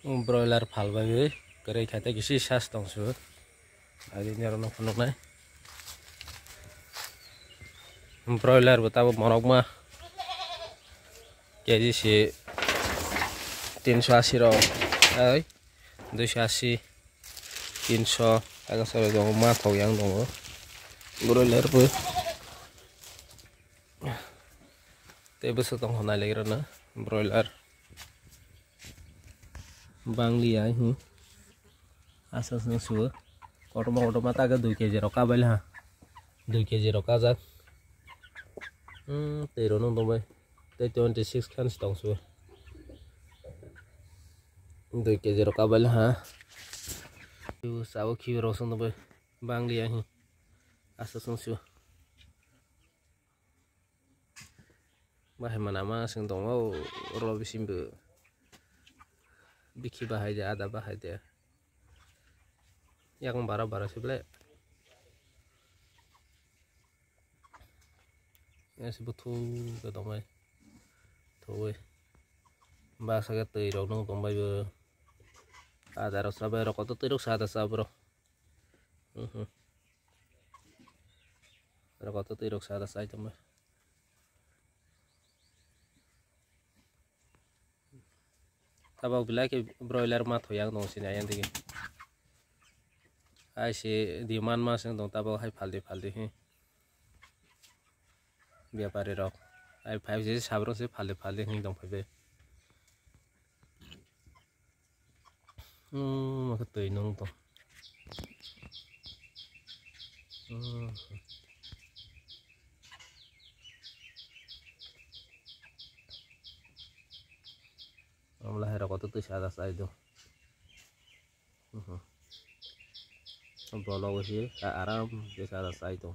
Mbroiler palba bi kere kate kisi shas tong su ari nyaro no kono nai broiler buta bu monok ma kaji si tin shua si ro ai du shua si aga sore dong ma tau yang dong broiler bu tebe so tong hona lai broiler bangli ay hu asas na suwa koto ma koto ma taga duke jero ka ha duke jero ka zak hmm, tero nung dong te tion te six kan stong suwa duke jero ka ha tu sawo kiwi rosong dong bai bangli ay hu asas na suwa bahe mana mas yang tong mau robi simbe बिखी बाहायजाया ada bahaya yang bara bara sebelah ya sebutu tomai tuh bahasa saga tirok nung tomai be ada rok sabai rok itu tirok sada sabro rok itu tirok sada sai tomai তাবাক বিলাকে ব্রয়লার মাত হইয়া দংসিন আইয়ান দিকে আইসে ডিমান মাছ দং তাবাক হাই ফালদি ফালদি হে ব্যাপারে রক আই ফাইভ যে সাবরং সে ফালদি ফালদি হি দংফাইবে হুম তৈ নং তো হুম টেরাকোটাতে সাদা চাই দো বলো বসে আরাম siya atas চাই তো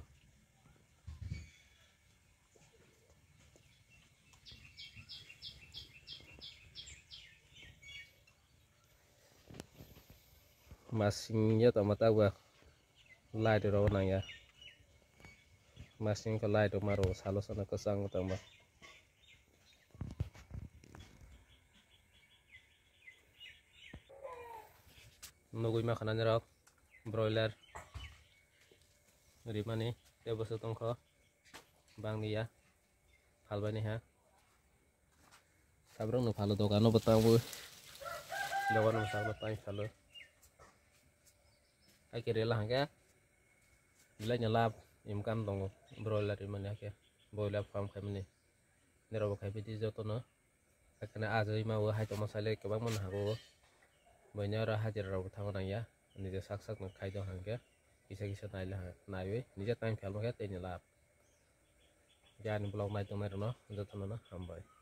mhm. masingnya tak mata gua lai do rawana ya masing ko lai do maro ko ana kesang tambah menunggu makanan nyerok broiler dari mana dia bosot tungko bang nih ya hal ini ya sabrang nu halu toka nu betang kan bu lewat nu sabar betang halu akhirnya lah ya bila nyelap imkan tunggu broiler di mana ya boleh apa kamu kayak ini nyerobok kayak begitu tuh nu karena azimah wah itu masalah kebangun aku বৈনৰ হাজিৰা উঠাব নাইয়া নিজে চাক চাক খাই দিওঁ হাঙে কিছে কিছু নাইলে নাইয়ে নিজে টাইম ফেল নহয় তেই নিলাভ এতিয়া আনিবলৈ নাই তোমাৰ ন যথেষ্ট নহয় হাম বাই